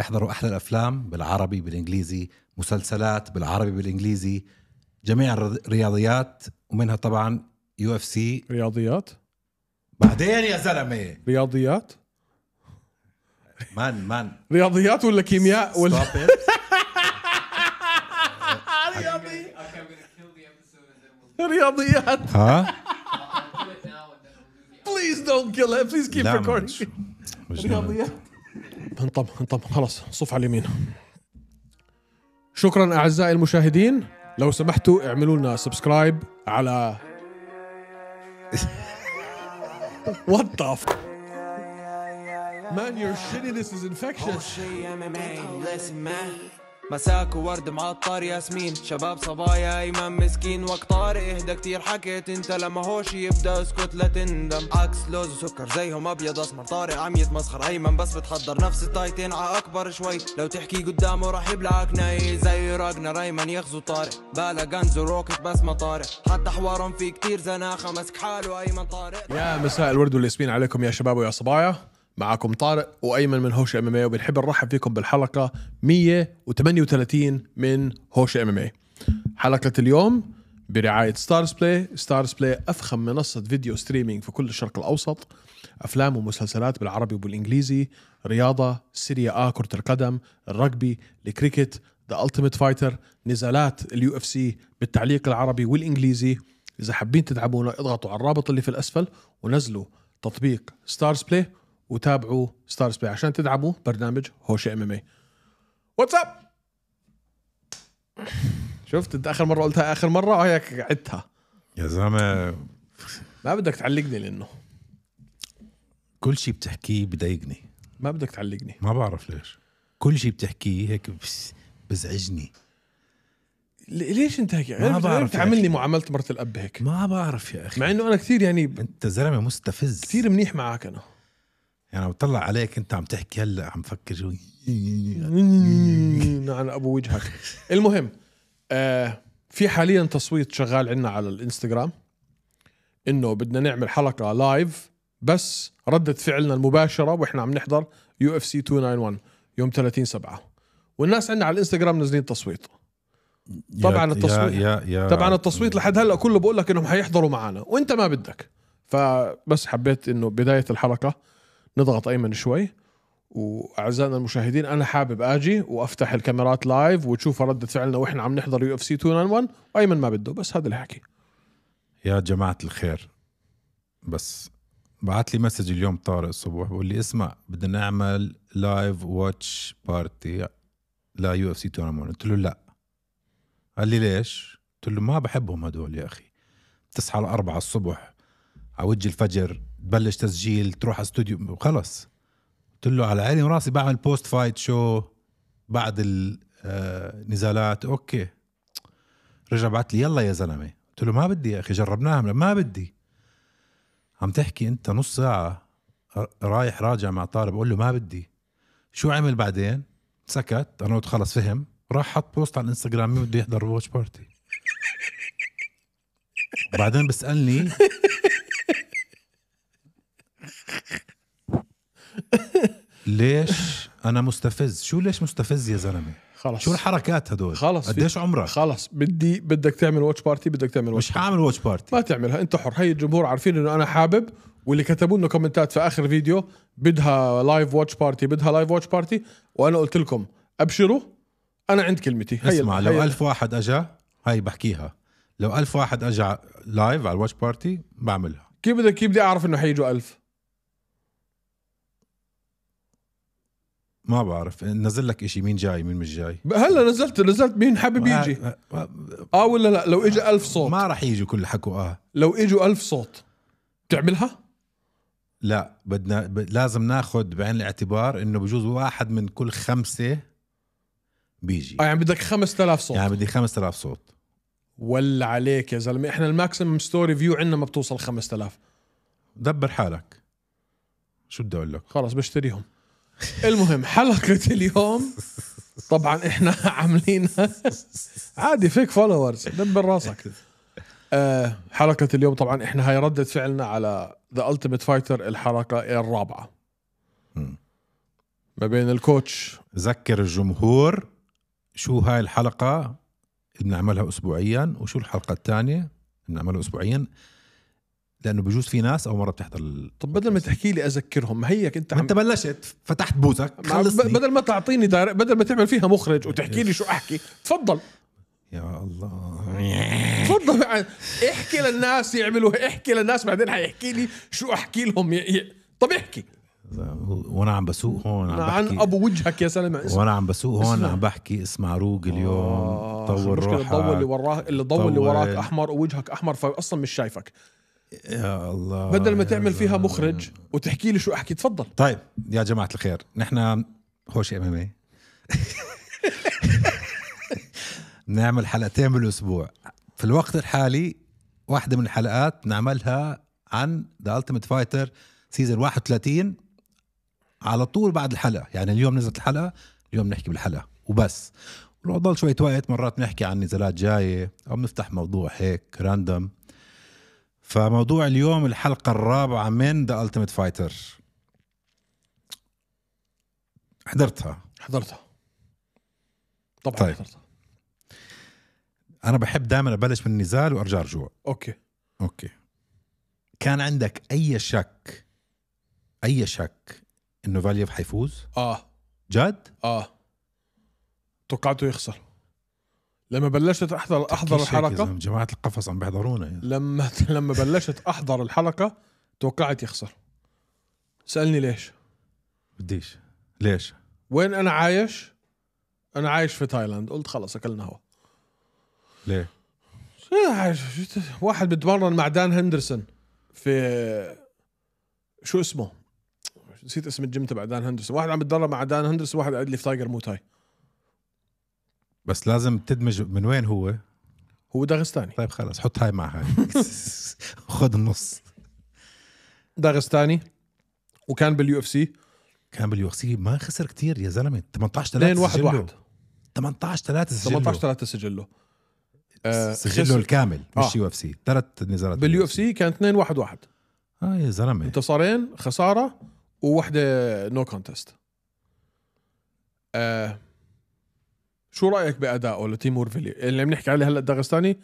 احضروا احلى الافلام بالعربي بالانجليزي مسلسلات بالعربي بالانجليزي جميع الرياضيات ومنها طبعا يو اف سي رياضيات بعدين يا زلمه رياضيات مان مان رياضيات ولا كيمياء ولا رياضيات ها بليز دونت كيل بليز كيب ريكوردينج رياضيات انطب انطب خلاص صف على اليمين شكرا اعزائي المشاهدين لو سمحتوا اعملوا لنا سبسكرايب على وات ذا ف مان يور شيتي shittiness از انفكشن مساك وورد معطر ياسمين شباب صبايا ايمن مسكين وقت طارق اهدى كتير حكيت انت لما هوش يبدا اسكت لا تندم عكس لوز وسكر زيهم ابيض اسمر طارق عم يتمسخر ايمن بس بتحضر نفس التايتين ع اكبر شوي لو تحكي قدامه راح يبلعك ناي زي راجنا ريمان يغزو طارق بالا جنز وروكت بس ما طارق حتى حوارهم في كتير زناخه مسك حاله ايمن طارق يا مساء الورد والياسمين عليكم يا شباب ويا صبايا معكم طارق وايمن من هوش ام ام اي وبنحب نرحب فيكم بالحلقه 138 من هوش ام ام اي حلقه اليوم برعايه ستارز بلاي ستارز بلاي افخم منصه فيديو ستريمينج في كل الشرق الاوسط افلام ومسلسلات بالعربي وبالانجليزي رياضه سيريا ا كره القدم الرجبي الكريكت ذا التيميت فايتر نزالات اليو اف سي بالتعليق العربي والانجليزي اذا حابين تدعمونا اضغطوا على الرابط اللي في الاسفل ونزلوا تطبيق ستارز بلاي وتابعوا ستار سبي عشان تدعموا برنامج هوش ام ام اي واتس اب شفت انت اخر مره قلتها اخر مره وهيك آه، عدتها يا زلمه ما بدك تعلقني لانه كل شيء بتحكيه بضايقني ما بدك تعلقني ما بعرف ليش كل شيء بتحكيه هيك بس بزعجني ليش انت هيك ما بعرف تعاملني معامله مرة الاب هيك ما بعرف يا اخي مع انه انا كثير يعني انت زلمه مستفز كثير منيح معك انا يعني بطلع عليك انت عم تحكي هلا عم فكر شو عن نعم، ابو وجهك المهم آه في حاليا تصويت شغال عندنا على الانستغرام انه بدنا نعمل حلقه لايف بس ردة فعلنا المباشرة واحنا عم نحضر يو اف سي 291 يوم 30 سبعة والناس عندنا على الانستغرام نازلين تصويت طبعا التصويت يا يا طبعا التصويت لحد هلا كله بقول لك انهم حيحضروا معنا وانت ما بدك فبس حبيت انه بداية الحلقة نضغط ايمن شوي واعزائنا المشاهدين انا حابب اجي وافتح الكاميرات لايف وتشوف رده فعلنا واحنا عم نحضر يو اف سي 291 وايمن ما بده بس هذا الحكي يا جماعه الخير بس بعت لي مسج اليوم طارق الصبح بقول لي اسمع بدنا نعمل لايف واتش بارتي لا يو اف سي 291 قلت له لا قال لي ليش؟ قلت له ما بحبهم هدول يا اخي بتصحى الاربعة الصبح على وجه الفجر تبلش تسجيل تروح على استوديو خلص قلت له على عيني وراسي بعمل بوست فايت شو بعد النزالات آه، اوكي رجع بعت لي يلا يا زلمه قلت له ما بدي يا اخي جربناها ما بدي عم تحكي انت نص ساعه رايح راجع مع طارق بقول له ما بدي شو عمل بعدين سكت انا قلت خلص فهم راح حط بوست على الانستغرام مين بده يحضر واتش بارتي بعدين بسالني ليش انا مستفز شو ليش مستفز يا زلمه خلص شو الحركات هدول خلص قديش عمرك خلص بدي بدك تعمل واتش بارتي بدك تعمل واتش مش حاعمل واتش بارتي ما تعملها انت حر هي الجمهور عارفين انه انا حابب واللي كتبوا لنا كومنتات في اخر فيديو بدها لايف واتش بارتي بدها لايف واتش بارتي وانا قلت لكم ابشروا انا عند كلمتي هي اسمع لو 1000 ألف واحد اجا هاي بحكيها لو ألف واحد اجا لايف على الواتش بارتي بعملها كيف بدك كيف بدي اعرف انه حيجوا ألف ما بعرف نزل لك شيء مين جاي مين مش جاي هلا نزلت نزلت مين حابب يجي اه ولا لا لو اجى ألف صوت ما راح يجوا كل حكوا اه لو اجوا ألف صوت بتعملها لا بدنا ب... لازم ناخذ بعين الاعتبار انه بجوز واحد من كل خمسه بيجي اه يعني بدك 5000 صوت يعني بدي 5000 صوت ولا عليك يا زلمه احنا الماكسيمم ستوري فيو عندنا ما بتوصل 5000 دبر حالك شو بدي اقول لك خلص بشتريهم المهم حلقة اليوم طبعا احنا عاملينها عادي فيك فولورز دبر راسك حلقة اليوم طبعا احنا هاي ردة فعلنا على ذا التيمت فايتر الحلقة الرابعة ما بين الكوتش ذكر الجمهور شو هاي الحلقة بنعملها اسبوعيا وشو الحلقة الثانية بنعملها اسبوعيا لانه بجوز في ناس اول مره بتحضر ال... طب بدل ما تحكي لي اذكرهم ما هيك انت عم... انت بلشت فتحت بوزك خلصني بدل ما تعطيني دار... بدل ما تعمل فيها مخرج وتحكي لي شو احكي تفضل يا الله تفضل احكي للناس يعملوا احكي للناس بعدين حيحكي لي شو احكي لهم ي... طب احكي وانا عم بسوق هون عم بحكي عن ابو وجهك يا سلمى وانا عم بسوق هون اسمع. عم بحكي اسمع روق اليوم آه طور روحك الضوء اللي اللي الضوء اللي وراك احمر ووجهك احمر فاصلا مش شايفك يا الله بدل ما تعمل فيها مخرج وتحكي لي شو احكي تفضل طيب يا جماعه الخير نحن هوش ام ام إيه؟ نعمل حلقتين بالاسبوع في الوقت الحالي واحده من الحلقات نعملها عن ذا التيمت فايتر سيزون 31 على طول بعد الحلقه يعني اليوم نزلت الحلقه اليوم نحكي بالحلقه وبس ونضل شوية وقت مرات نحكي عن نزالات جاية أو بنفتح موضوع هيك راندم فموضوع اليوم الحلقة الرابعة من ذا التيميت فايتر حضرتها حضرتها طبعا طيب. حضرتها انا بحب دائما ابلش من النزال وارجع رجوع اوكي اوكي كان عندك اي شك اي شك انه فاليف حيفوز اه جد اه توقعته يخسر لما بلشت احضر احضر الحلقه جماعه القفص عم بيحضرونا يعني. لما لما بلشت احضر الحلقه توقعت يخسر سالني ليش بديش ليش وين انا عايش انا عايش في تايلاند قلت خلص اكلنا هو ليه واحد بتمرن مع دان هندرسون في شو اسمه نسيت اسم الجيم تبع دان هندرسون واحد عم بتدرب مع دان هندرسون واحد قاعد لي في تايجر موتاي بس لازم تدمج من وين هو؟ هو داغستاني طيب خلص حط هاي مع هاي خذ النص داغستاني وكان باليو اف سي كان باليو اف سي ما خسر كثير يا زلمه 18 3 2 سجله. 1 18 3 سجله 18 3 سجله آه سجله خسر. الكامل مش آه. يو اف سي ثلاث نزالات باليو اف سي كان 2 1 1 اه يا زلمه انتصارين خساره وواحده نو كونتست آه شو رايك بادائه لتيمور فيلي اللي بنحكي عليه هلا الداغستاني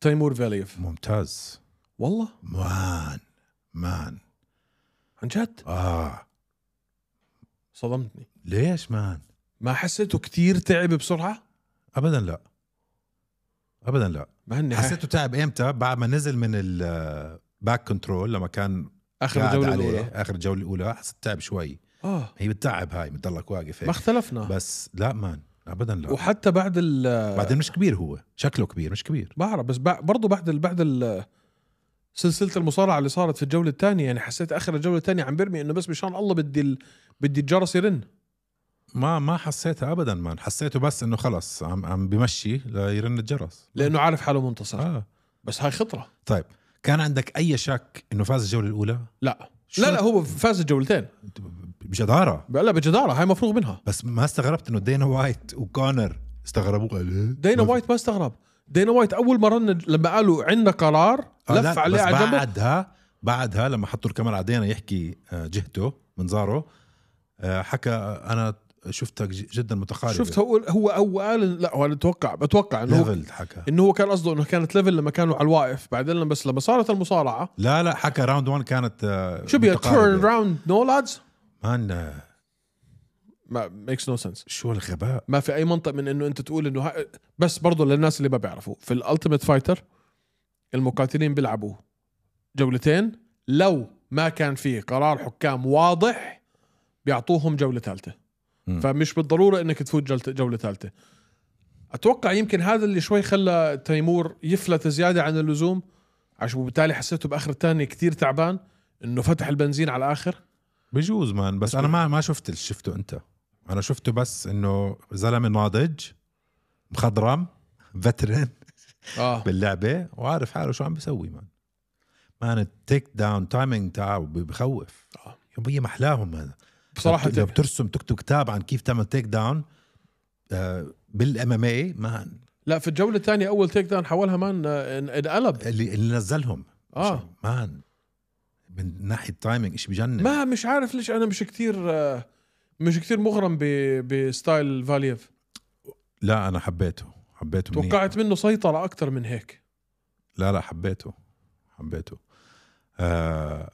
تيمور فيليف ممتاز والله مان مان عن جد اه صدمتني ليش مان ما حسيته كتير تعب بسرعه ابدا لا ابدا لا ما حسيته تعب امتى بعد ما نزل من الباك كنترول لما كان اخر الجوله الاولى اخر الجوله الاولى حسيت تعب شوي اه هي بتتعب هاي بتضلك واقف هيك ما اختلفنا بس لا مان ابدا لا وحتى بعد ال بعدين مش كبير هو شكله كبير مش كبير بعرف بس برضه بعد ال بعد ال سلسله المصارعه اللي صارت في الجوله الثانيه يعني حسيت اخر الجوله الثانيه عم برمي انه بس مشان الله بدي الـ بدي الجرس يرن ما ما حسيتها ابدا ما حسيته بس انه خلص عم عم بمشي ليرن الجرس لانه عارف حاله منتصر آه. بس هاي خطره طيب كان عندك اي شك انه فاز الجوله الاولى لا لا لا هو فاز الجولتين بجداره لا بجداره هاي مفروغ منها بس ما استغربت انه دينا وايت وكونر استغربوا إيه؟ دينا وايت ما استغرب دينا وايت اول ما رن لما قالوا عندنا قرار آه، لف عليه على جنبه بعدها بعدها لما حطوا الكاميرا على دينا يحكي آه، جهته منظاره آه، حكى انا شفتها جدا متقاربه شفت هو هو هو قال لا هو اتوقع بتوقع انه ليفل حكى انه هو كان قصده انه كانت ليفل لما كانوا على الواقف بعدين بس لما صارت المصارعه لا لا حكى راوند 1 كانت آه، شو بيها تيرن راوند نو لادز مان ما ميكس نو سنس شو الغباء ما في اي منطق من انه انت تقول انه بس برضه للناس اللي ما بيعرفوا في الالتيميت فايتر المقاتلين بيلعبوا جولتين لو ما كان في قرار حكام واضح بيعطوهم جوله ثالثه فمش بالضروره انك تفوت جوله ثالثه اتوقع يمكن هذا اللي شوي خلى تيمور يفلت زياده عن اللزوم عشان وبالتالي حسيته باخر الثاني كثير تعبان انه فتح البنزين على الاخر بجوز مان بس, بس انا ما ما شفت اللي شفته انت انا شفته بس انه زلمه ناضج مخضرم فترن آه. باللعبه وعارف حاله شو عم بيسوي مان مان التيك داون تايمينج تاعه بخوف آه. يا محلاهم هذا بصراحه اذا بترسم تكتب كتاب عن كيف تعمل تيك داون بالام ام اي مان لا في الجوله الثانيه اول تيك داون حولها مان آه، انقلب اللي, اللي نزلهم اه مان من ناحيه تايمينج شيء بجنن ما مش عارف ليش انا مش كثير آه، مش كثير مغرم بستايل فاليف لا انا حبيته حبيته توقعت منه سيطره اكثر من هيك لا لا حبيته حبيته آه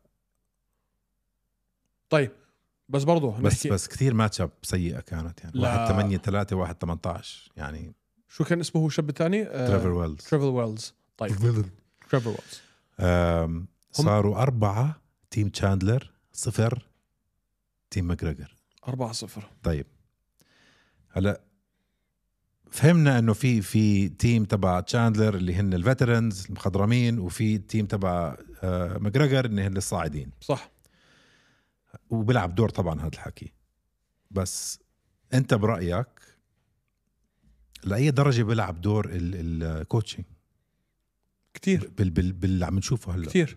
طيب بس برضه بس بس كثير ماتش اب سيئه كانت يعني لا. واحد 8 3 واحد 18 يعني شو كان اسمه هو الشاب الثاني؟ تريفر ويلز تريفر ويلز طيب تريفر ويلز صاروا أربعة تيم تشاندلر صفر تيم ماجريجر أربعة صفر طيب هلا فهمنا انه في في تيم تبع تشاندلر اللي هن الفترنز المخضرمين وفي تيم تبع آه، ماجريجر اللي هن الصاعدين صح وبيلعب دور طبعا هذا الحكي بس انت برايك لاي درجه بيلعب دور الكوتشنج كثير باللي عم نشوفه هلا كثير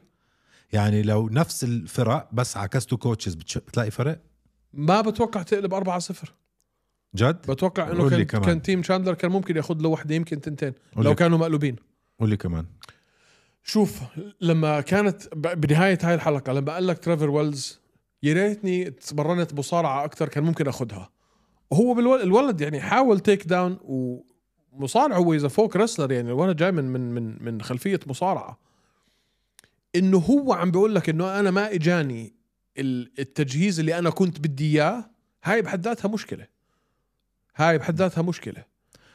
يعني لو نفس الفرق بس عكستوا كوتشز بتلاقي فرق ما بتوقع تقلب 4 0 جد بتوقع انه كان كمان. كان تيم شاندلر كان ممكن ياخذ له وحده يمكن تنتين لو كانوا مقلوبين قول لي كمان شوف لما كانت بنهايه هاي الحلقه لما قال لك ترافر ويلز يا ريتني تمرنت مصارعه اكثر كان ممكن اخذها وهو بالولد الولد يعني حاول تيك داون ومصارع هو اذا فوق رسلر يعني الولد جاي من من من من خلفيه مصارعه انه هو عم بيقول لك انه انا ما اجاني التجهيز اللي انا كنت بدي اياه هاي بحد ذاتها مشكله هاي بحد ذاتها مشكله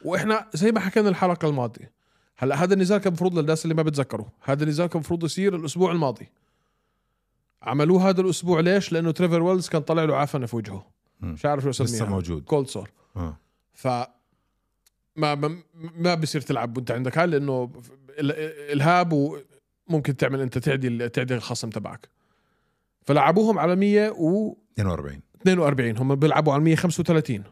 واحنا زي ما حكينا الحلقه الماضيه هلا هذا النزال كان المفروض للناس اللي ما بتذكروا هذا النزال كان المفروض يصير الاسبوع الماضي عملوه هذا الاسبوع ليش؟ لانه تريفر ويلز كان طلع له عفنه في وجهه مش عارف شو اسميها لسه موجود كولد سور آه. ف ما ما بصير تلعب وانت عندك هاي لانه الهاب وممكن تعمل انت تعدي تعدي الخصم تبعك فلعبوهم على 100 و 42 42 هم بيلعبوا على 135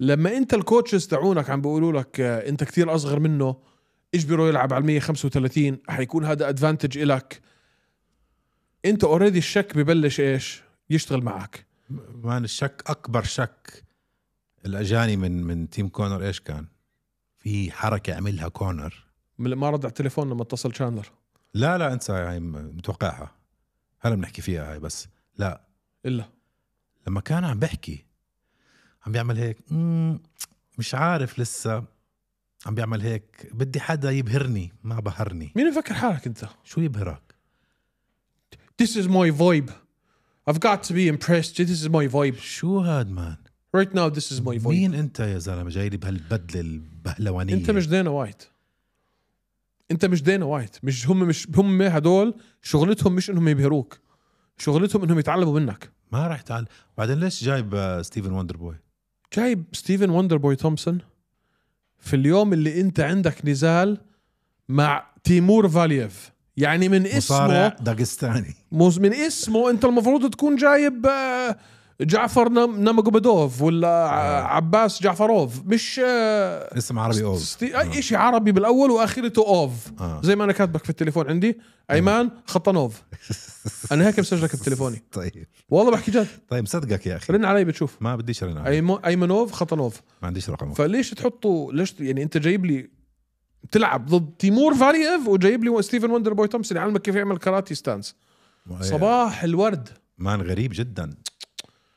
لما انت الكوتشز تاعونك عم بيقولوا لك آه، انت كثير اصغر منه اجبره يلعب على 135 حيكون هذا ادفانتج إلك انت اوريدي الشك ببلش ايش يشتغل معك مان الشك اكبر شك الاجاني من من تيم كونر ايش كان في حركه عملها كونر ما رد على التليفون لما اتصل شاندلر لا لا انسى هاي متوقعها هلا بنحكي فيها هاي بس لا الا لما كان عم بحكي عم بيعمل هيك مش عارف لسه عم بيعمل هيك بدي حدا يبهرني ما بهرني مين مفكر حالك انت شو يبهرك This is my vibe. I've got to be impressed. This is my vibe. شو هاد مان؟ Right now this is my vibe. مين انت يا زلمه جاي لي بهالبدله البهلوانيه؟ انت مش دينا وايت. انت مش دينا وايت، مش هم مش هم هدول شغلتهم مش انهم يبهروك. شغلتهم انهم يتعلموا منك. ما راح يتعلم، بعدين ليش جايب آه، ستيفن وندر بوي؟ جايب ستيفن وندر بوي تومسون في اليوم اللي انت عندك نزال مع تيمور فاليف يعني من اسمه داغستاني من اسمه انت المفروض تكون جايب آه، جعفر نمقبدوف ولا آه، آه. عباس جعفروف مش اسم عربي اوف ستي... شيء عربي بالاول واخرته اوف زي ما انا كاتبك في التليفون عندي ايمان خطنوف انا هيك مسجلك بتليفوني طيب والله بحكي جد طيب صدقك يا اخي رن علي بتشوف ما بديش رن علي ايمنوف خطنوف ما عنديش رقمه فليش تحطوا ليش يعني انت جايب لي بتلعب ضد تيمور فاليف وجايب لي ستيفن وندر بوي تومسون يعلمك يعني كيف يعمل كاراتي ستانس صباح الورد مان غريب جدا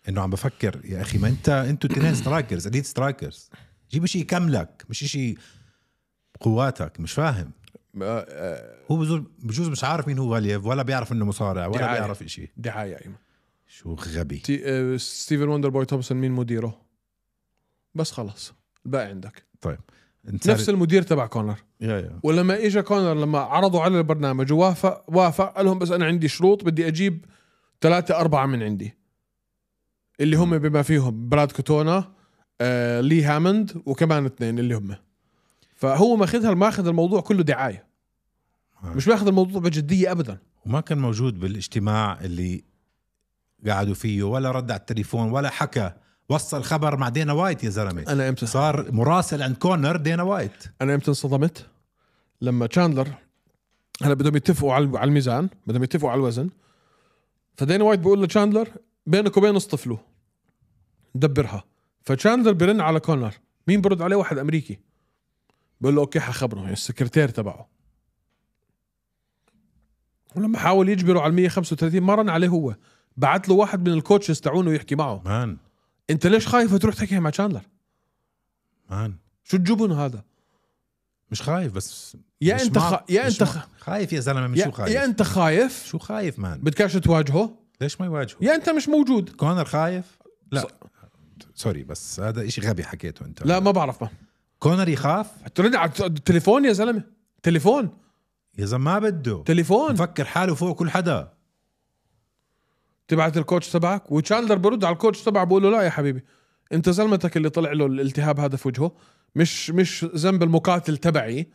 انه عم بفكر يا اخي ما انت انتوا اثنين سترايكرز اديت سترايكرز جيب شيء يكملك مش شيء قواتك مش فاهم آه، هو بجوز مش عارف مين هو فاليف ولا بيعرف انه مصارع ولا دعاية. بيعرف شيء دعايه ايمن شو غبي تي... آه، ستيفن وندر بوي تومسون مين مديره بس خلص الباقي عندك طيب نفس المدير تبع كونر يا يا. ولما اجى كونر لما عرضوا على البرنامج ووافق وافق قال لهم بس انا عندي شروط بدي اجيب ثلاثة أربعة من عندي اللي هم بما فيهم براد كوتونا آه، لي هامند وكمان اثنين اللي هم فهو ماخذها ماخذ الموضوع كله دعايه آه. مش ماخذ الموضوع بجديه ابدا وما كان موجود بالاجتماع اللي قعدوا فيه ولا رد على التليفون ولا حكى وصل خبر مع دينا وايت يا زلمه انا امتى صار مراسل عند كونر دينا وايت انا امتى انصدمت لما تشاندلر هلا بدهم يتفقوا على الميزان بدهم يتفقوا على الوزن فدينا وايت بيقول لتشاندلر بينك وبين اصطفلو دبرها فتشاندلر برن على كونر مين برد عليه واحد امريكي بقول له اوكي حخبره يعني السكرتير تبعه ولما حاول يجبره على 135 ما رن عليه هو بعت له واحد من الكوتشز تاعونه يحكي معه مان انت ليش خايف تروح تحكي مع تشاندلر؟ مان شو الجبن هذا؟ مش خايف بس يا انت خ... يا انت خ... خايف يا زلمه من يا... شو خايف؟ يا انت خايف شو خايف مان؟ بدكش تواجهه؟ ليش ما يواجهه؟ يا انت مش موجود كونر خايف؟ لا ص... سوري بس هذا إشي غبي حكيته انت لا ما بعرف ما كونر يخاف؟ ترد على التليفون يا زلمه تليفون يا زلمه ما بده تليفون مفكر حاله فوق كل حدا تبعت الكوتش تبعك وتشاندلر برد على الكوتش تبعه بقول له لا يا حبيبي انت زلمتك اللي طلع له الالتهاب هذا في وجهه مش مش ذنب المقاتل تبعي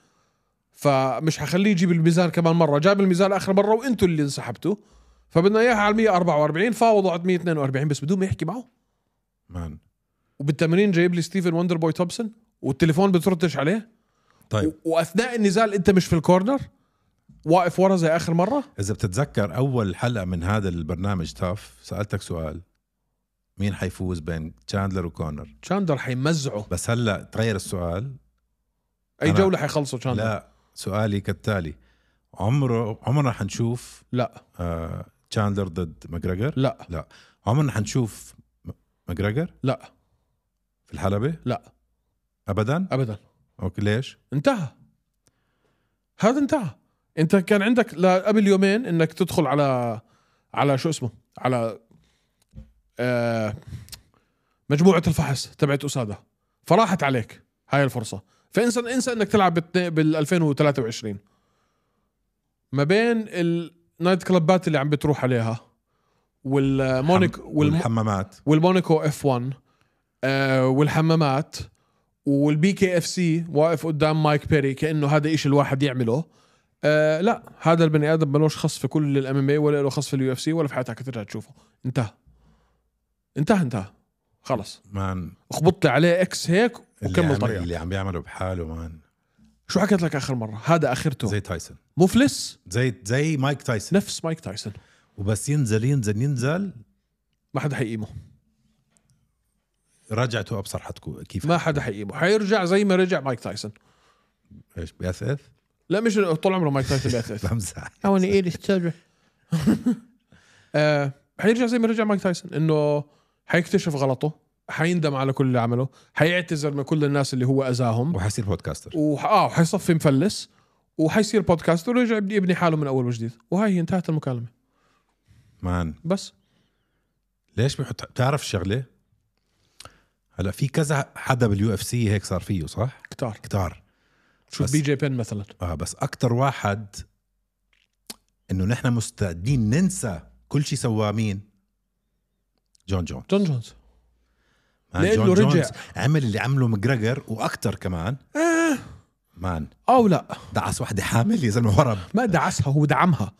فمش حخليه يجيب الميزان كمان مره جاب الميزان اخر مره وانتوا اللي انسحبتوا فبدنا اياها على 144 فاوضوا على 142 بس بدون ما يحكي معه مان وبالتمرين جايب لي ستيفن وندر بوي توبسون والتليفون بتردش عليه طيب واثناء النزال انت مش في الكورنر واقف ورا زي اخر مره اذا بتتذكر اول حلقه من هذا البرنامج تاف سالتك سؤال مين حيفوز بين تشاندلر وكونر تشاندلر حيمزعه بس هلا تغير السؤال اي جوله حيخلصوا تشاندلر لا سؤالي كالتالي عمره عمرنا حنشوف لا آه... تشاندلر ضد ماجريجر لا لا عمرنا حنشوف ماجريجر لا في الحلبة لا ابدا ابدا اوكي ليش انتهى هذا انتهى انت كان عندك قبل يومين انك تدخل على على شو اسمه على آه، مجموعه الفحص تبعت اساده فراحت عليك هاي الفرصه فانسى انسى انك تلعب بال 2023 ما بين النايت كلبات اللي عم بتروح عليها والمونيك والحمامات والمونيكو اف 1 والحمامات والبي كي اف سي واقف قدام مايك بيري كانه هذا إيش الواحد يعمله آه لا هذا البني ادم ملوش خص في كل الام ام اي ولا له خص في اليو اف سي ولا في حياتك هترجع تشوفه انتهى انتهى انتهى خلص مان اخبط لي عليه اكس هيك وكمل طريقه اللي عم بيعمله بحاله مان شو حكيت لك اخر مره هذا اخرته زي تايسون مفلس زي زي مايك تايسون نفس مايك تايسون وبس ينزل ينزل ينزل ما حدا حيقيمه رجعته ابصر حتكون كيف ما حدا حيقيمه حيرجع زي ما رجع مايك تايسون ايش بياثث لا مش طول عمره مايك تايسون بيعترف بمزح I want to eat آه، حيرجع زي ما رجع مايك تايسون انه حيكتشف غلطه حيندم على كل اللي عمله حيعتذر من كل الناس اللي هو اذاهم وحيصير بودكاستر وح... اه وحيصفي مفلس وحيصير بودكاستر ورجع يبني حاله من اول وجديد وهاي هي انتهت المكالمه مان بس ليش بحط بتعرف الشغله هلا في كذا حدا باليو اف سي هيك صار فيه صح كتار كتار شوف بي جي بين مثلا اه بس اكثر واحد انه نحن مستعدين ننسى كل شيء سواه مين؟ جون جونز جون جونز مان جون رجع جونز عمل اللي عمله مجريجر واكثر كمان آه. مان او لا دعس وحده حامل يا زلمه هرب ما دعسها هو دعمها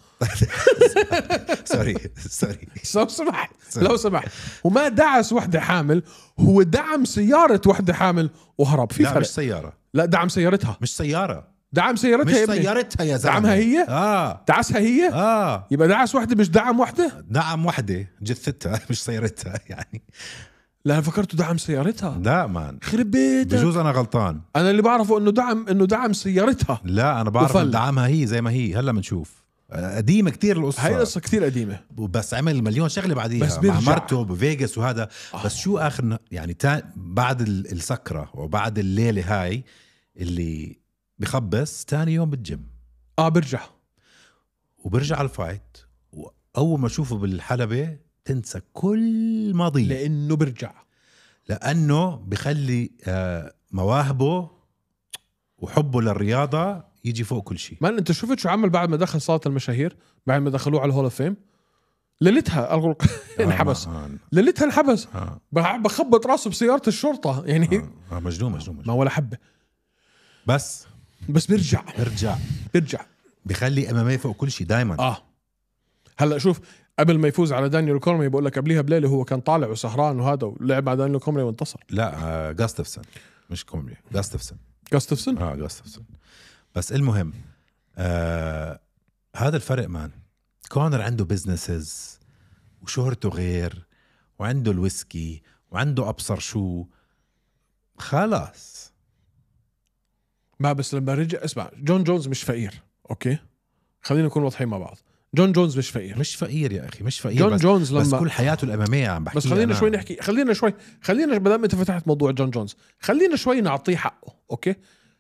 سوري سوري لو سمحت لو سمحت وما دعس وحده حامل هو دعم سياره وحده حامل وهرب في فرق مش سياره لا دعم سيارتها مش سياره دعم سيارتها مش يا ابني. سيارتها يا زلمه دعمها هي اه دعسها هي اه يبقى دعس وحده مش دعم وحده دعم وحده جثتها مش سيارتها يعني لا انا فكرته دعم سيارتها لا مان خرب بيتك بجوز انا غلطان انا اللي بعرفه انه دعم انه دعم سيارتها لا انا بعرف إن دعمها هي زي ما هي هلا بنشوف قديمه كتير القصه هاي قصه كتير قديمه بس عمل مليون شغله بعديها بس مع مرته بفيجاس وهذا آه. بس شو اخر يعني بعد السكره وبعد الليله هاي اللي بخبص تاني يوم بالجيم اه برجع وبرجع على الفايت واول ما اشوفه بالحلبه تنسى كل ماضيه لانه برجع لانه بخلي آه، مواهبه وحبه للرياضه يجي فوق كل شيء ما انت شفت شو عمل بعد ما دخل صاله المشاهير بعد ما دخلوه على الهول اوف فيم ليلتها انحبس ليلتها آه. انحبس بخبط راسه بسياره الشرطه يعني آه. آه، مجنون مجنون ما ولا حبه بس بس بيرجع بيرجع بيرجع بخلي ام ام فوق كل شيء دائما اه هلا شوف قبل ما يفوز على دانيال كورمي بقول لك قبليها بليله هو كان طالع وسهران وهذا ولعب مع دانيال كورمي وانتصر لا آه جاستفسن مش كومي جاستفسن جاستفسن اه جاستفسن بس المهم آه هذا الفرق مان كونر عنده بزنسز وشهرته غير وعنده الويسكي وعنده ابصر شو خلاص ما بس لما رجع اسمع جون جونز مش فقير اوكي خلينا نكون واضحين مع بعض جون جونز مش فقير مش فقير يا اخي مش فقير جون بس جونز لما بس كل حياته الاماميه عم بحكي بس خلينا شوي نحكي خلينا شوي خلينا ما دام انت فتحت موضوع جون جونز خلينا شوي نعطيه حقه اوكي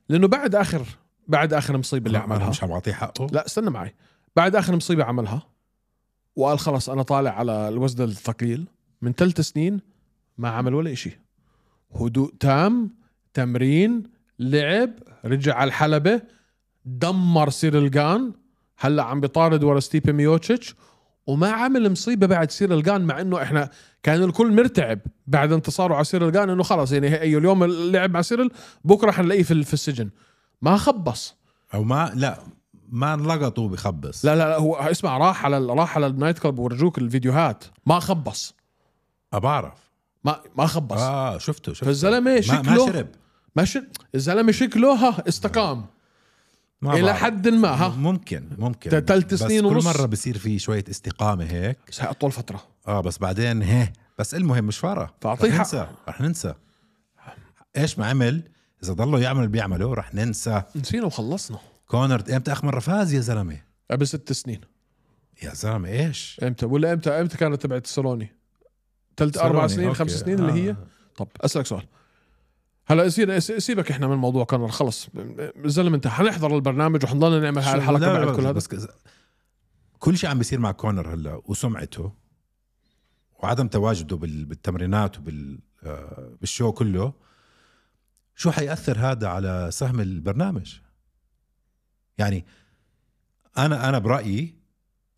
لانه بعد اخر بعد اخر مصيبه اللي عملها مش عم اعطيه حقه لا استنى معي بعد اخر مصيبه عملها وقال خلص انا طالع على الوزن الثقيل من ثلاث سنين ما عمل ولا إشي هدوء تام تمرين لعب رجع على الحلبة دمر سير الجان هلا عم بيطارد ورا ستيبي ميوتشيتش وما عمل مصيبه بعد سير الجان مع انه احنا كان الكل مرتعب بعد انتصاره على سير الجان انه خلص يعني هي أيوة، اليوم لعب مع سيرل بكره حنلاقيه في السجن ما خبص او ما لا ما انلقط بخبص لا لا لا هو اسمع راح على راح على النايت كلب ورجوك الفيديوهات ما خبص بعرف ما ما خبص اه شفته شفته فالزلمه شكله ما, شرب ما شرب الزلمه شكله ها استقام ما الى بعرف. حد ما ها ممكن ممكن ثلاث سنين بس ونص كل مره بصير في شويه استقامه هيك بس اطول فتره اه بس بعدين هي بس المهم مش فارقه فاعطيها رح ننسى رح ننسى ايش ما عمل اذا ضلوا يعمل اللي بيعملوا رح ننسى نسينا وخلصنا كونر امتى اخر مره فاز يا زلمه قبل ست سنين يا زلمه ايش امتى ولا امتى امتى كانت تبعت سلوني ثلاث اربع سنين خمس سنين آه. اللي هي آه. طب اسالك سؤال هلا سيبك احنا من موضوع كونر خلص الزلمه انت حنحضر البرنامج وحنضلنا نعمل هاي الحلقه تبعت كل هذا بس كز... كل شيء عم بيصير مع كونر هلا وسمعته وعدم تواجده بالتمرينات وبال آه، بالشو كله شو حيأثر هذا على سهم البرنامج يعني انا انا برايي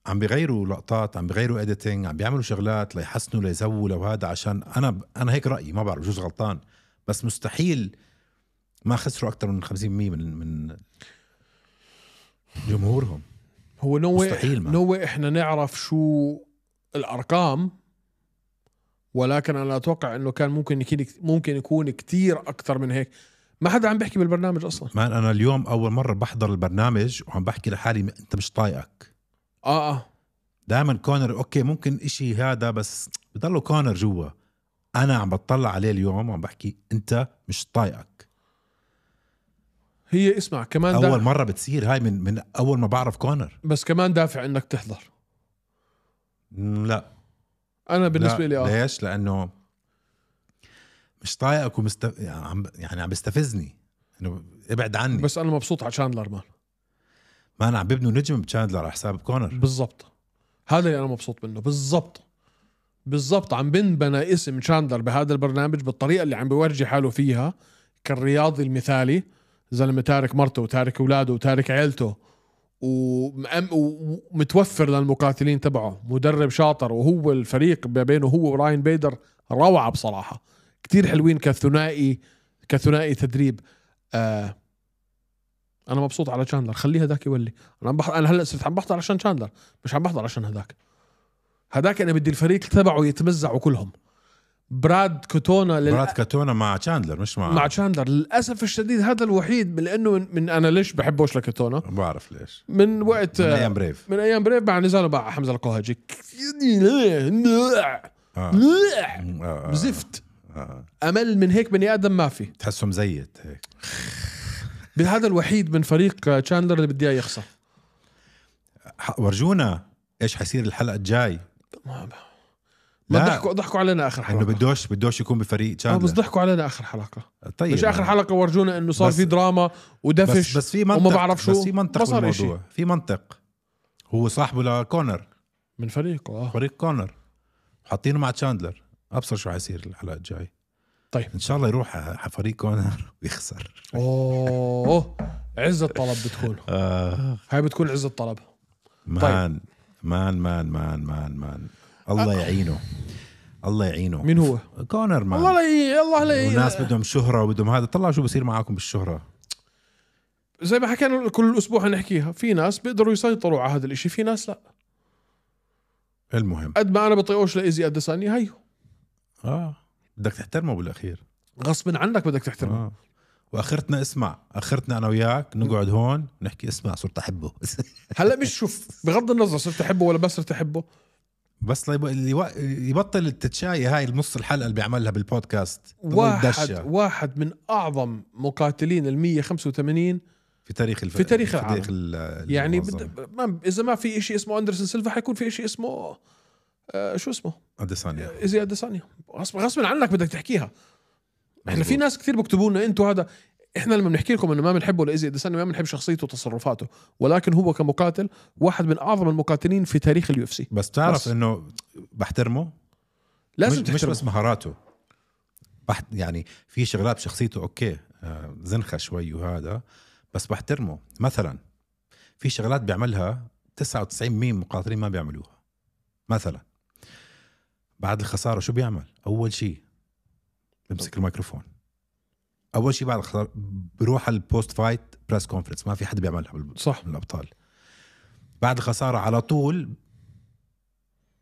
عم بيغيروا لقطات عم بيغيروا اديتنج عم بيعملوا شغلات ليحسنوا لو هذا عشان انا انا هيك رايي ما بعرف بجوز غلطان بس مستحيل ما خسروا اكثر من 50% من من جمهورهم هو نو مستحيل ما. نو احنا نعرف شو الارقام ولكن انا اتوقع انه كان ممكن ممكن يكون كثير اكثر من هيك ما حدا عم بيحكي بالبرنامج اصلا ما انا اليوم اول مره بحضر البرنامج وعم بحكي لحالي انت مش طايقك اه اه دائما كونر اوكي ممكن إشي هذا بس بضلوا كونر جوا انا عم بطلع عليه اليوم وعم بحكي انت مش طايقك هي اسمع كمان اول مره بتصير هاي من من اول ما بعرف كونر بس كمان دافع انك تحضر لا انا بالنسبه لي اه ليش؟ لانه مش طايقك ومست يعني عم يعني عم بيستفزني انه ابعد عني بس انا مبسوط على تشاندلر مان ما انا عم ببنوا نجم تشاندلر على حساب كونر بالضبط هذا اللي انا مبسوط منه بالضبط بالضبط عم بنبنى اسم تشاندلر بهذا البرنامج بالطريقه اللي عم بيورجي حاله فيها كالرياضي المثالي زلمه تارك مرته وتارك اولاده وتارك عيلته ومتوفر للمقاتلين تبعه مدرب شاطر وهو الفريق ما بينه هو وراين بيدر روعه بصراحه كتير حلوين كثنائي كثنائي تدريب آه انا مبسوط على تشاندلر خليه هذاك يولي انا عم بحضر انا هلا صرت عم بحضر عشان تشاندلر مش عم بحضر عشان هذاك هذاك انا بدي الفريق تبعه يتمزعوا كلهم براد كوتونا لل... براد كوتونا مع تشاندلر مش مع مع تشاندلر للاسف الشديد هذا الوحيد لانه من, من انا ليش بحبوش لكوتونا بعرف ليش من وقت من ايام بريف من ايام بريف مع نزاله مع حمزه القهجي آه. آه. زفت آه. امل من هيك بني ادم ما في تحسه مزيت هيك هذا الوحيد من فريق تشاندلر اللي بدي اياه يخسر ورجونا ايش حيصير الحلقه الجاي ما ضحكوا ضحكوا علينا اخر حلقه انه بدوش بدوش يكون بفريق تشاندلر آه، بس ضحكوا علينا اخر حلقه طيب مش اخر حلقه ورجونا انه صار في دراما ودفش بس, بس في منطق وما بعرف شو بس في منطق صار بالموضوع في منطق هو صاحبه لكونر من فريقه اه فريق كونر حاطينه مع تشاندلر ابصر شو حيصير الحلقه الجاي طيب ان شاء الله يروح على فريق كونر ويخسر اوه عز الطلب بتكون آه. هاي بتكون عز الطلب مان طيب. مان مان مان مان مان الله يعينه الله يعينه مين هو؟ كونر مان الله لا الله لا ي... والناس بدهم شهره وبدهم هذا طلع شو بصير معاكم بالشهره زي ما حكينا كل اسبوع حنحكيها في ناس بيقدروا يسيطروا على هذا الاشي في ناس لا المهم قد ما انا بطيقوش لايزي اديسانيا هيو اه بدك تحترمه بالاخير غصب عنك بدك تحترمه آه. واخرتنا اسمع اخرتنا انا وياك نقعد هون نحكي اسمع صرت احبه هلا مش شوف بغض النظر صرت احبه ولا بس صرت احبه بس يبطل التتشاي هاي النص الحلقة اللي بيعملها بالبودكاست واحد واحد من أعظم مقاتلين ال 185 في تاريخ الف... في تاريخ العالم في تاريخ ال... يعني بد... ما... إذا ما في شيء اسمه أندرسون سيلفا حيكون في شيء اسمه آه شو اسمه؟ أديسانيا إيزي أديسانيا غصب عنك بدك تحكيها احنا في ناس كثير بيكتبوا لنا انتم هذا احنا لما بنحكي لكم انه ما بنحبه لايزي اديسانيا ما بنحب شخصيته وتصرفاته ولكن هو كمقاتل واحد من اعظم المقاتلين في تاريخ اليو اف سي بس تعرف انه بحترمه لازم مش, مش بس مهاراته بحت يعني في شغلات بشخصيته اوكي آه، زنخه شوي وهذا بس بحترمه مثلا في شغلات بيعملها 99% من مقاتلين ما بيعملوها مثلا بعد الخساره شو بيعمل اول شيء بمسك الميكروفون اول شيء بعد الخساره بروح على البوست فايت بريس كونفرنس ما في حد بيعملها صح من الابطال بعد الخساره على طول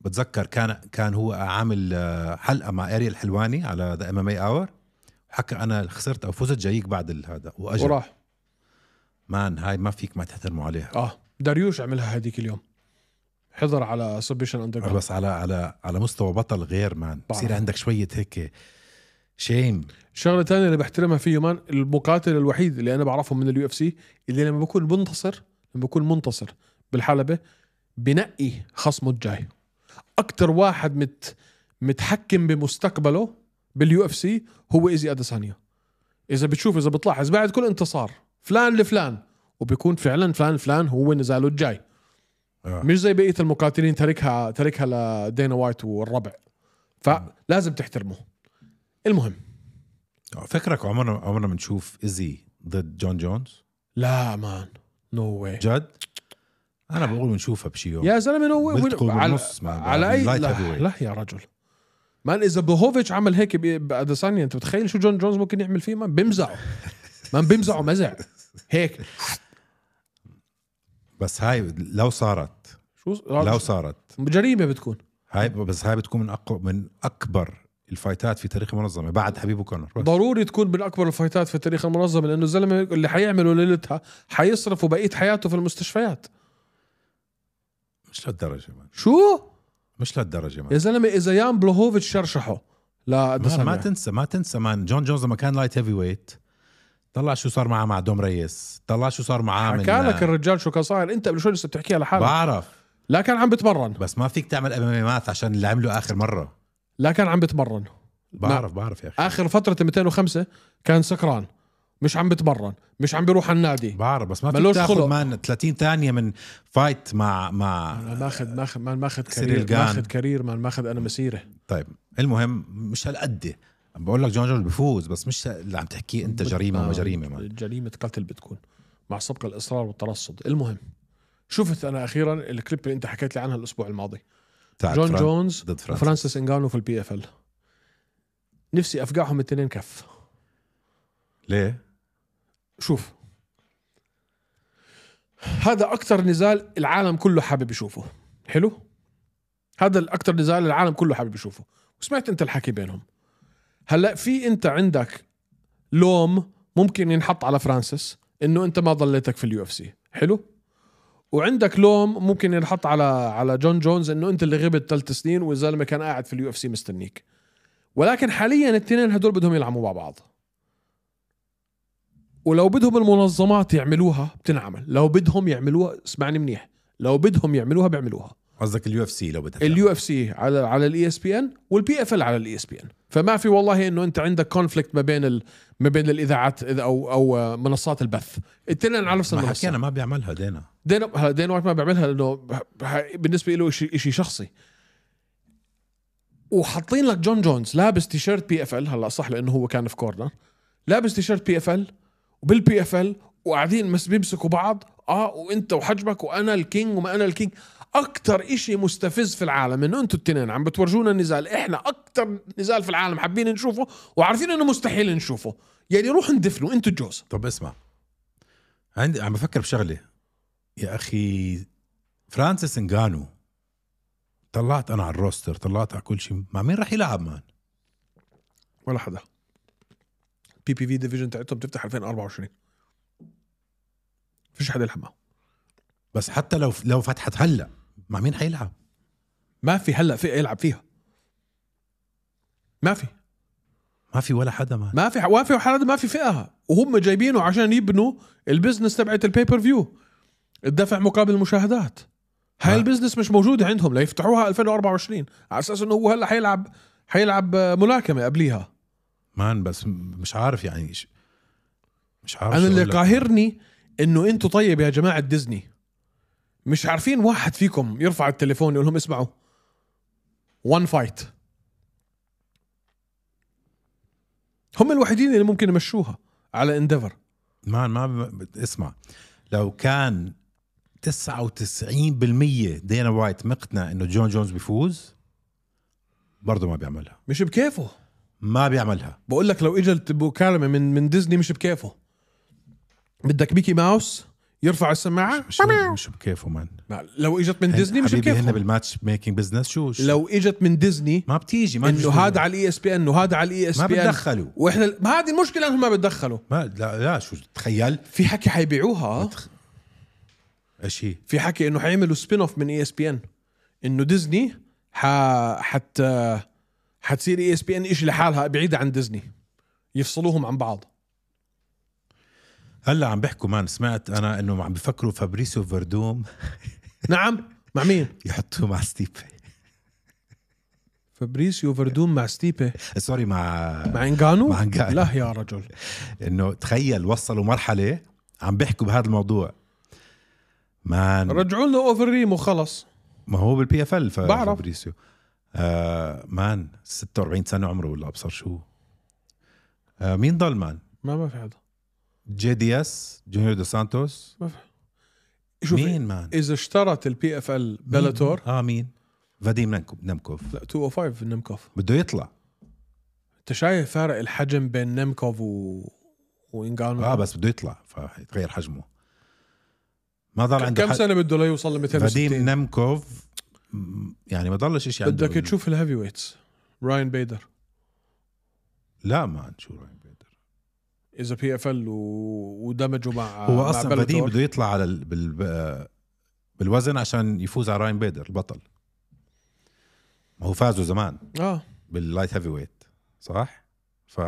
بتذكر كان كان هو عامل آه، حلقه مع اريل حلواني على ذا ام ام اي اور حكى انا خسرت او فزت جايك بعد هذا واجا وراح مان هاي ما فيك ما تحترموا عليها اه داريوش عملها هذيك اليوم حضر على سبيشن اندر بس على على على مستوى بطل غير مان بصير عندك شويه هيك شيم شغله ثانيه اللي بحترمها في يومان المقاتل الوحيد اللي انا بعرفه من اليو اف سي اللي لما بكون منتصر لما بكون منتصر بالحلبه بنقي خصمه الجاي اكثر واحد مت متحكم بمستقبله باليو اف سي هو ايزي اديسانيا اذا بتشوف اذا بتلاحظ بعد كل انتصار فلان لفلان وبيكون فعلا فلان فلان هو نزاله الجاي آه. مش زي بقيه المقاتلين تركها تركها لدينا وايت والربع فلازم تحترمه المهم آه، فكرك عمرنا عمرنا بنشوف ايزي ضد جون جونز لا مان نو واي جد انا بقول بنشوفها بشي يوم يا زلمه نو واي على, على اي لا, لا يا رجل مان اذا بوهوفيتش عمل هيك باديسانيا انت متخيل شو جون جونز ممكن يعمل فيه مان بمزعه مان بمزعه مزع هيك بس هاي لو صارت شو لو صارت جريمه بتكون هاي بس هاي بتكون من اقوى من اكبر الفايتات في تاريخ المنظمه بعد حبيب بس. ضروري تكون من اكبر الفايتات في تاريخ المنظمه لانه الزلمه اللي حيعمله ليلتها حيصرفوا بقيه حياته في المستشفيات مش لهالدرجه مان شو؟ مش لهالدرجه مان يا زلمه اذا يان بلوهوفيتش شرشحه لا ما, ما تنسى ما تنسى مان جون جونز لما كان لايت هيفي ويت طلع شو صار معاه مع دوم ريس طلع شو صار معاه من حكى لك الرجال شو كان صاير انت قبل شوي لسه بتحكيها لحالك بعرف لا كان عم بتمرن بس ما فيك تعمل امامي ماث عشان اللي عمله اخر مره لا كان عم بتمرن بعرف بعرف يا اخي اخر فتره 205 كان سكران مش عم بتمرن مش عم بيروح على النادي بعرف بس ما في تاخذ مان 30 ثانيه من فايت مع مع ماخذ ماخذ مان ماخذ كارير ماخذ كارير مان ماخذ انا مسيره طيب المهم مش هالقد بقول لك جون جونز بفوز بس مش اللي عم تحكيه انت جريمه وما آه، جريمه مان جريمه قتل بتكون مع سبق الاصرار والترصد المهم شفت انا اخيرا الكليب اللي انت حكيت لي عنها الاسبوع الماضي جون فران... جونز ضد فرانسيس. وفرانسيس انجانو في البي اف ال نفسي افقعهم الاثنين كف ليه؟ شوف هذا اكثر نزال العالم كله حابب يشوفه حلو هذا الاكثر نزال العالم كله حابب يشوفه وسمعت انت الحكي بينهم هلا في انت عندك لوم ممكن ينحط على فرانسيس انه انت ما ضليتك في اليو اف سي حلو وعندك لوم ممكن ينحط على على جون جونز انه انت اللي غبت ثلاث سنين والزلمه كان قاعد في اليو اف سي مستنيك ولكن حاليا الاثنين هدول بدهم يلعبوا مع بعض ولو بدهم المنظمات يعملوها بتنعمل لو بدهم يعملوها اسمعني منيح لو بدهم يعملوها بيعملوها قصدك اليو اف سي لو بدك اليو اف سي على على الاي اس بي ان والبي اف ال e على الاي اس بي ان فما في والله انه انت عندك كونفليكت ما بين ال... ما بين الاذاعات او او آه، منصات البث الاثنين على نفس المنصه حكينا ما بيعملها دينا دينا دينا ما بيعملها لانه بالنسبه له شيء شيء شخصي وحاطين لك جون جونز لابس تيشيرت بي اف ال هلا صح لانه هو كان في كورنر لابس تيشيرت بي اف ال وبالبي اف ال وقاعدين بيمسكوا بعض اه وانت وحجمك وانا الكينج وما انا الكينج اكثر اشي مستفز في العالم انه انتوا التنين عم بتورجونا النزال احنا اكثر نزال في العالم حابين نشوفه وعارفين انه مستحيل نشوفه يعني روح اندفنوا انتوا الجوز طب اسمع عندي عم بفكر بشغله يا اخي فرانسيس انغانو طلعت انا على الروستر طلعت على كل شيء مع مين راح يلعب مان ولا حدا بي بي في ديفيجن تاعته بتفتح 2024 فيش حدا يلعب بس حتى لو لو فتحت هلا مع مين حيلعب ما في هلا فئه يلعب فيها ما في ما في ولا حدا ما ما في ما في حدا ما في فئه وهم جايبينه عشان يبنوا البزنس تبعت البيبر فيو الدفع مقابل المشاهدات هاي آه. البزنس مش موجوده عندهم ليفتحوها 2024 على اساس انه هو هلا حيلعب حيلعب ملاكمه قبليها مان بس مش عارف يعني مش عارف انا اللي قاهرني انه انتم طيب يا جماعه ديزني مش عارفين واحد فيكم يرفع التليفون يقول لهم اسمعوا وان فايت هم الوحيدين اللي ممكن يمشوها على انديفر ما ما اسمع لو كان 99% دينا وايت مقتنع انه جون جونز بيفوز برضه ما بيعملها مش بكيفه ما بيعملها بقول لك لو اجت مكالمه من من ديزني مش بكيفه بدك ميكي ماوس يرفع السماعه مش, مش بكيفه مان لو اجت من ديزني مش بكيفه هن بالماتش ميكينج بزنس شو, شو لو اجت من ديزني ما بتيجي ما انه هذا على الاي e اس بي ان وهذا على الاي اس بي ان ما بتدخلوا واحنا ما هذه المشكله انهم ما بتدخلوا ما لا لا شو تخيل في حكي حيبيعوها بتخ... ايش هي؟ في حكي انه حيعملوا سبين اوف من اي اس بي ان انه ديزني ح حت حتصير اي اس بي ان شيء لحالها بعيده عن ديزني يفصلوهم عن بعض هلا عم بيحكوا مان سمعت انا انه عم بفكروا فابريسيو فردوم نعم مع مين؟ يحطوه مع ستيبي فابريسيو فردوم مع ستيبي سوري مع مع انجانو مع انجانو لا يا رجل انه تخيل وصلوا مرحله عم بيحكوا بهذا الموضوع مان رجعوا لنا اوفر ريم وخلص ما هو بالبي اف ال فابريسيو آه مان 46 سنه عمره ولا ابصر شو آه مين ضل مان؟ ما ما في حدا جي دي اس جونيور دو سانتوس شوف مين مان اذا اشترت البي اف ال بلاتور اه مين فاديم نمكوف لا 205 نمكوف بده يطلع انت شايف فارق الحجم بين نمكوف و وانجانو اه بس بده يطلع فيتغير حجمه ما ضل عنده كم سنه بده ليوصل ل 260 فاديم نمكوف يعني ما ضلش شيء عنده بدك تشوف الهيفي ويتس راين بيدر لا ما شو راين اذا بي اف ال ودمجوا مع هو اصلا بديم بده يطلع على ال... بال... بالوزن عشان يفوز على راين بيدر البطل ما هو فازوا زمان اه باللايت هيفي ويت صح؟ ف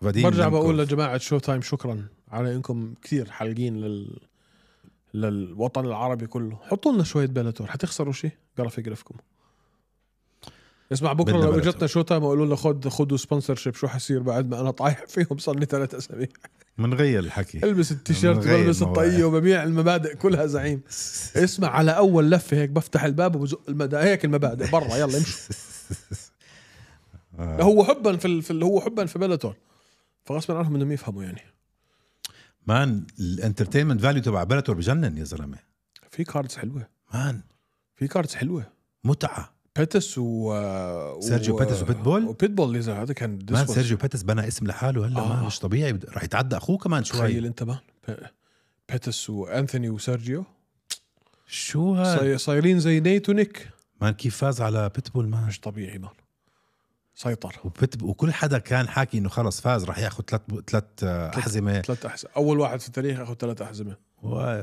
فديم برجع بقول لجماعه شو تايم شكرا على انكم كثير حالقين لل للوطن العربي كله حطوا لنا شويه بلاتور حتخسروا شيء قرا في اسمع بكره لو اجتنا شو تايم وقالوا لنا خذ خذوا سبونسر شيب شو حصير بعد ما انا طايح فيهم صار لي ثلاث اسابيع منغير الحكي البس التيشيرت والبس الطاقيه وببيع المبادئ كلها زعيم اسمع على اول لفه هيك بفتح الباب وبزق المبادئ هيك المبادئ برا يلا امشوا آه. هو حبا في, في هو حبا في بلاتون فغصبا عنهم انهم يفهموا يعني مان الانترتينمنت فاليو تبع بلاتور بجنن يا زلمه في كاردز حلوه مان في كاردز حلوه متعه بيتس و سيرجيو بيتس وبيتبول وبيتبول ليزا هذا كان مان سيرجيو بيتس بنى اسم لحاله هلا آه. مش طبيعي رح يتعدى اخوه كمان شوي تخيل انت مان بيتس وانثوني وسيرجيو شو هاي صايرين زي نيت ونيك مان كيف فاز على بيتبول مان مش طبيعي مان سيطر وبتب... وكل حدا كان حاكي انه خلص فاز راح ياخذ ثلاث ثلاث احزمه ثلاث احزمه اول واحد في التاريخ ياخذ ثلاث احزمه و...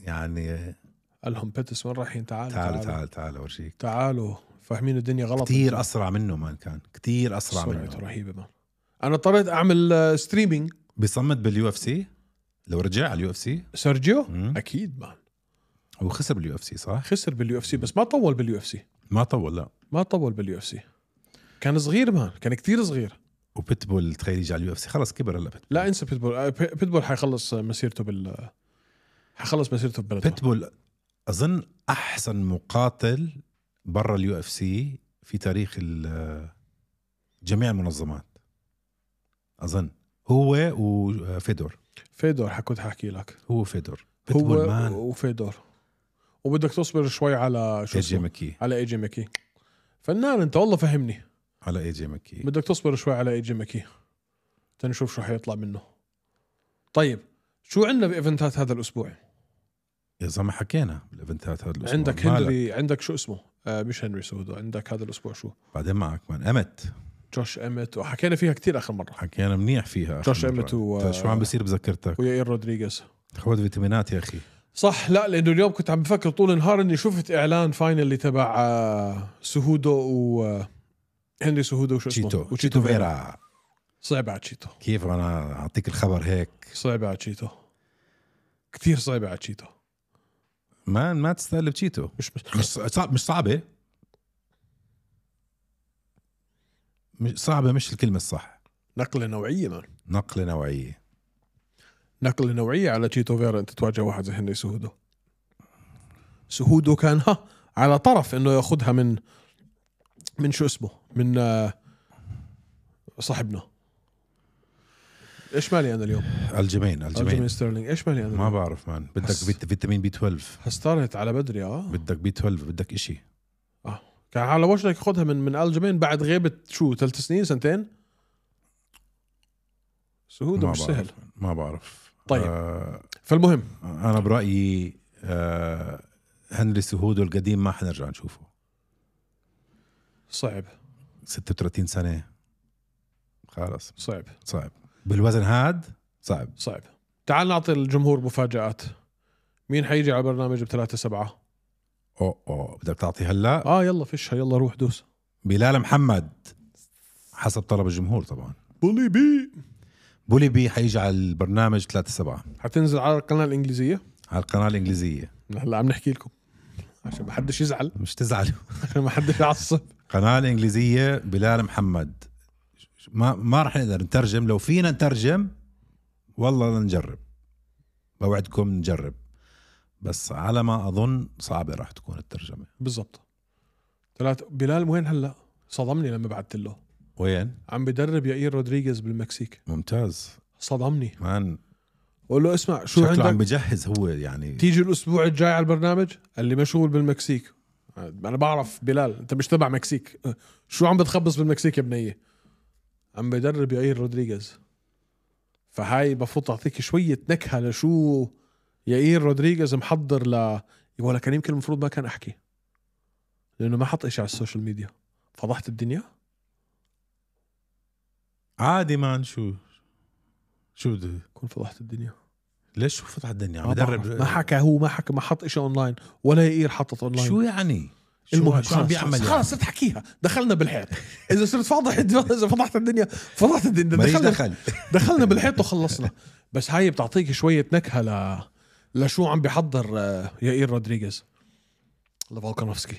يعني قال لهم بيتس وين رايحين تعالوا تعالوا تعالوا تعالوا اورجيك تعالوا فاهمين الدنيا غلط كثير اسرع منه مان كان كثير اسرع منه رهيبه مان انا اضطريت اعمل ستريمينج آه, بيصمد باليو اف سي لو رجع على اليو اف سي سيرجيو اكيد مان هو خسر باليو اف سي صح؟ خسر باليو اف سي بس ما طول باليو اف سي ما طول لا ما طول باليو اف سي كان صغير مان كان كثير صغير وبيتبول تخيل يجي على اليو اف سي خلص كبر هلا لا انسى بيتبول بيتبول آه، حيخلص مسيرته بال حيخلص مسيرته ببلده بيتبول اظن احسن مقاتل برا اليو اف سي في تاريخ جميع المنظمات اظن هو وفيدور آه، فيدور كنت حاحكي لك هو فيدور هو مان. وفيدور وبدك تصبر شوي على شو اسمه؟ مكي على اي جي مكي فنان انت والله فهمني على اي جي مكي بدك تصبر شوي على اي جي مكي تنشوف شو حيطلع منه طيب شو عندنا بايفنتات هذا الاسبوع يا زلمه حكينا بالايفنتات هذا الاسبوع عندك هنري عندك شو اسمه آه مش هنري سودو عندك هذا الاسبوع شو بعدين معك من امت جوش امت وحكينا فيها كثير اخر مره حكينا منيح فيها آخر جوش امت و طيب، شو عم بيصير بذاكرتك اير رودريغيز خذ فيتامينات يا اخي صح لا لانه اليوم كنت عم بفكر طول النهار اني شفت اعلان فاينلي تبع آه، سهودو و آه، هنري سهودو وشو اسمه تشيتو فيرا صعب على تشيتو كيف انا اعطيك الخبر هيك صعب على تشيتو كثير صعب على تشيتو ما ما تستاهل بتشيتو مش مش صعب مش صعبه مش صعبه مش الكلمه الصح نقله نوعيه مان نقله نوعيه نقله نوعيه على تشيتو فيرا انت تواجه واحد زي هنري سهودو سهودو كان ها على طرف انه ياخذها من من شو اسمه من آه، صاحبنا ايش مالي انا اليوم؟ الجمين الجمين الجمين ستيرلينج ايش مالي انا ما بعرف مان بدك حس... فيتامين بي 12 هستارت على بدري اه بدك بي 12 بدك إشي اه كان على وشك خذها من من الجمين بعد غيبه شو ثلاث سنين سنتين سهوده مش سهل ما بعرف طيب آه فالمهم انا برايي آه هنري سهوده القديم ما حنرجع نشوفه صعب 36 سنه خلاص صعب صعب بالوزن هاد صعب صعب تعال نعطي الجمهور مفاجآت مين حيجي على البرنامج بثلاثة سبعة اوه اوه بدك تعطي هلا اه يلا فشها يلا روح دوس بلال محمد حسب طلب الجمهور طبعا بولي بي بولي بي حيجي على البرنامج 3 7 حتنزل على القناه الانجليزيه على القناه الانجليزيه هلا عم نحكي لكم عشان ما حدش يزعل مش تزعلوا عشان ما حدش يعصب القناه الانجليزيه بلال محمد ما ما راح نقدر نترجم لو فينا نترجم والله نجرب بوعدكم نجرب بس على ما اظن صعبه راح تكون الترجمه بالضبط طلعت بلال وين هلا صدمني لما بعثت له وين عم بدرب يائير رودريغيز بالمكسيك ممتاز صدمني مان قول له اسمع شو شكله عندك عم بجهز هو يعني تيجي الاسبوع الجاي على البرنامج قال لي مشغول بالمكسيك انا بعرف بلال انت مش تبع مكسيك أه، شو عم بتخبص بالمكسيك يا بنيه عم بدرب يعير رودريغيز فهاي بفوت اعطيك شويه نكهه لشو يعير رودريغيز محضر ل ولا كان يمكن المفروض ما كان احكي لانه ما حط شيء على السوشيال ميديا فضحت الدنيا عادي مان شو شو بده كون فضحت الدنيا ليش فضحت الدنيا عم بدرب ما حكى هو ما حكى ما حط شيء اونلاين ولا يقير حطت اونلاين شو يعني المهم شو عم بيعمل يعني. خلص صرت حكيها دخلنا بالحيط اذا صرت فاضح اذا فضحت الدنيا فضحت الدنيا دخلنا دخل. دخلنا بالحيط وخلصنا بس هاي بتعطيك شويه نكهه ل لشو عم بيحضر آه، يائير رودريغيز لفولكانوفسكي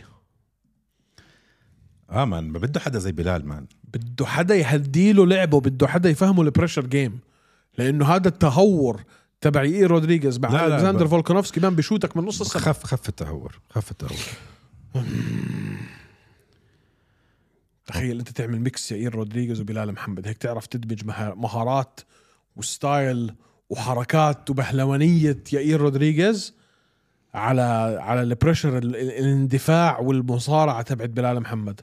اه مان ما بده حدا زي بلال مان بده حدا يهدي له لعبه بده حدا يفهمه البريشر جيم لانه هذا التهور تبع يائير رودريغيز مع الكساندر فولكانوفسكي مان بشوتك من نص السنه خف خف التهور خف التهور تخيل انت تعمل ميكس يائير رودريغيز وبلال محمد هيك تعرف تدمج مهارات وستايل وحركات وبهلوانيه يائير رودريغيز على على البريشر الاندفاع والمصارعه تبعت بلال محمد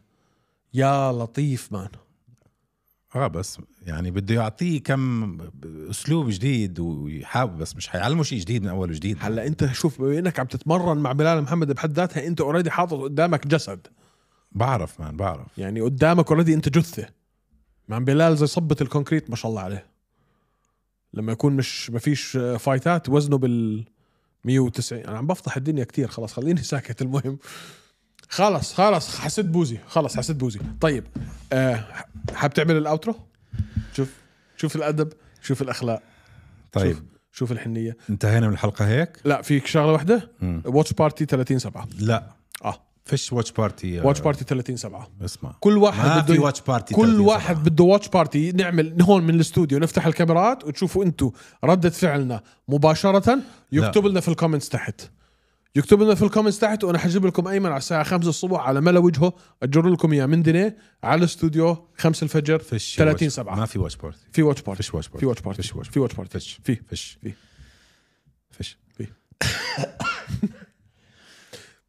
يا لطيف مان اه بس يعني بده يعطيه كم اسلوب جديد ويحاول بس مش حيعلمه شيء جديد من اول وجديد هلا انت شوف بما انك عم تتمرن مع بلال محمد بحد ذاتها انت اوريدي حاطط قدامك جسد بعرف مان بعرف يعني قدامك اوريدي انت جثه مع بلال زي صبة الكونكريت ما شاء الله عليه لما يكون مش ما فيش فايتات وزنه بال 190 انا عم بفضح الدنيا كتير خلاص خليني ساكت المهم خلص خلص حسيت بوزي خلص حسيت بوزي طيب آه، حاب تعمل الاوترو شوف شوف الادب شوف الاخلاق طيب شوف, شوف الحنيه انتهينا من الحلقه هيك لا فيك شغله واحده واتش بارتي 30 7 لا اه فيش واتش بارتي واتش بارتي 30 7 اسمع كل واحد بده واتش بارتي كل واحد بده واتش بارتي نعمل هون من الاستوديو نفتح الكاميرات وتشوفوا انتم ردة فعلنا مباشرة يكتب لنا في الكومنتس تحت يكتب لنا في الكومنتس تحت وانا حجيب لكم ايمن على الساعه 5 الصبح على ملا وجهه اجر لكم اياه من دينيه على الاستوديو 5 الفجر 30 7 ما في واتش بارتي في واتش بارتي فيش واتش بارتي في واتش بارتي فيش في واتش بارتي فيش في فيش في فيش في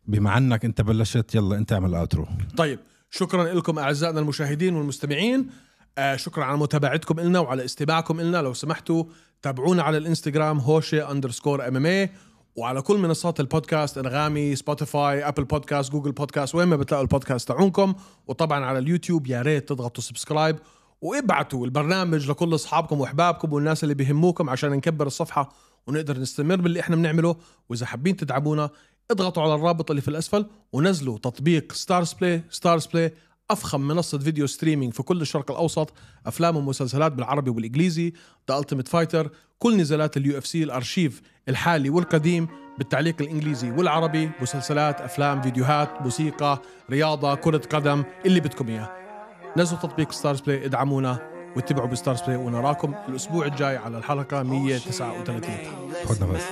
بما انك انت بلشت يلا انت اعمل اوترو طيب شكرا لكم اعزائنا المشاهدين والمستمعين آه شكرا على متابعتكم لنا وعلى استماعكم لنا لو سمحتوا تابعونا على الانستغرام هوشه اندرسكور ام ام اي وعلى كل منصات البودكاست انغامي سبوتيفاي ابل بودكاست جوجل بودكاست وين ما بتلاقوا البودكاست تاعونكم وطبعا على اليوتيوب يا ريت تضغطوا سبسكرايب وابعتوا البرنامج لكل اصحابكم واحبابكم والناس اللي بيهموكم عشان نكبر الصفحه ونقدر نستمر باللي احنا بنعمله واذا حابين تدعمونا اضغطوا على الرابط اللي في الاسفل ونزلوا تطبيق ستارز بلاي ستارز بلاي افخم منصه فيديو ستريمينج في كل الشرق الاوسط افلام ومسلسلات بالعربي والانجليزي ذا التيميت فايتر كل نزالات اليو اف سي الارشيف الحالي والقديم بالتعليق الانجليزي والعربي مسلسلات افلام فيديوهات موسيقى رياضه كره قدم اللي بدكم اياه نزلوا تطبيق ستارز بلاي ادعمونا واتبعوا بستارز بلاي ونراكم الاسبوع الجاي على الحلقه 139 خدنا بس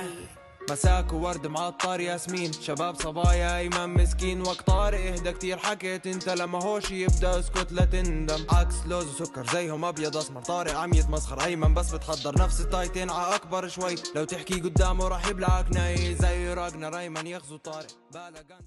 مساك وورد معطر ياسمين شباب صبايا ايمن مسكين وقت طارق اهدى كتير حكيت انت لما هوش يبدا اسكت لا تندم عكس لوز وسكر زيهم ابيض اسمر طارق عم يتمسخر ايمن بس بتحضر نفس التايتين ع اكبر شوي لو تحكي قدامه راح يبلعك ناي زي راجنا ايمن يغزو طارق بالغ